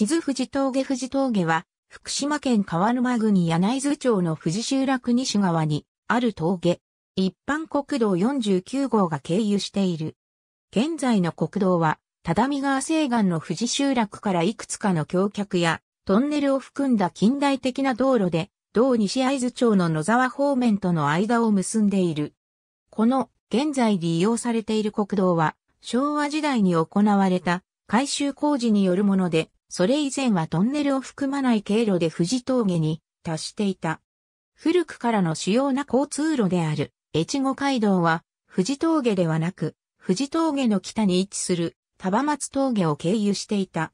静藤峠藤峠は、福島県川沼郡柳津町の富士集落西側にある峠。一般国道49号が経由している。現在の国道は、只見川西岸の富士集落からいくつかの橋脚やトンネルを含んだ近代的な道路で、道西会津町の野沢方面との間を結んでいる。この現在利用されている国道は、昭和時代に行われた改修工事によるもので、それ以前はトンネルを含まない経路で富士峠に達していた。古くからの主要な交通路である、越後街道は、富士峠ではなく、富士峠の北に位置する、束松峠を経由していた。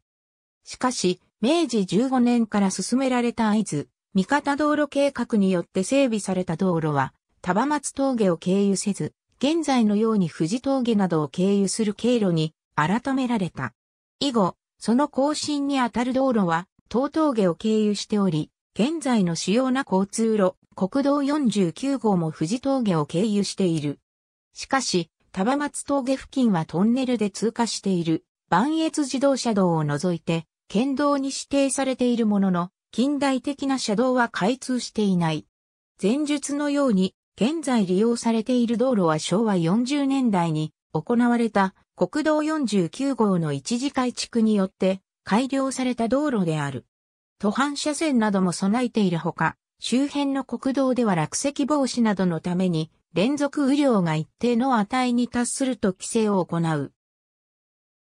しかし、明治15年から進められた合図、三方道路計画によって整備された道路は、束松峠を経由せず、現在のように富士峠などを経由する経路に改められた。以後、その更新にあたる道路は、東峠を経由しており、現在の主要な交通路、国道49号も富士峠を経由している。しかし、田場松峠付近はトンネルで通過している、万越自動車道を除いて、県道に指定されているものの、近代的な車道は開通していない。前述のように、現在利用されている道路は昭和40年代に行われた国道49号の一時改築によって改良された道路である。途半車線なども備えているほか、周辺の国道では落石防止などのために連続雨量が一定の値に達すると規制を行う。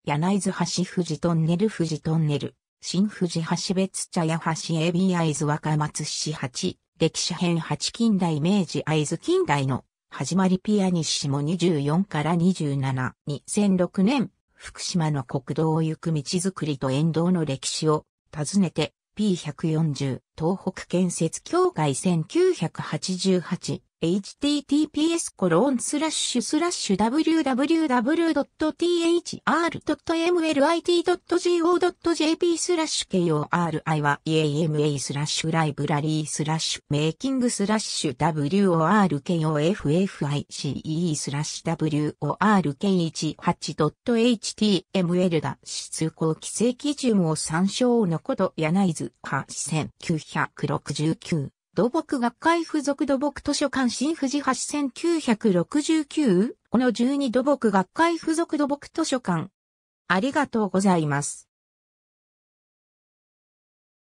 柳津橋富士トンネル富士トンネル、新富士橋別茶屋橋エビイズ、若松市八、歴史編八近代明治イズ、近代の始まりピアニッシモ24から27、2006年、福島の国道を行く道づくりと沿道の歴史を訪ねて P140 東北建設協会1988 https コロンスラッシュスラッシュ www.thr.mlit.go.jp スラッシュ KORIYAMA スラッシュライブラリースラッシュメイキングスラッシュ WORKOFFICE スラッシュ WORK18.html だ出通規制基準を参照のことやな柳津8969土木学会附属土木図書館新富士橋1969小野12土木学会附属土木図書館。ありがとうございます。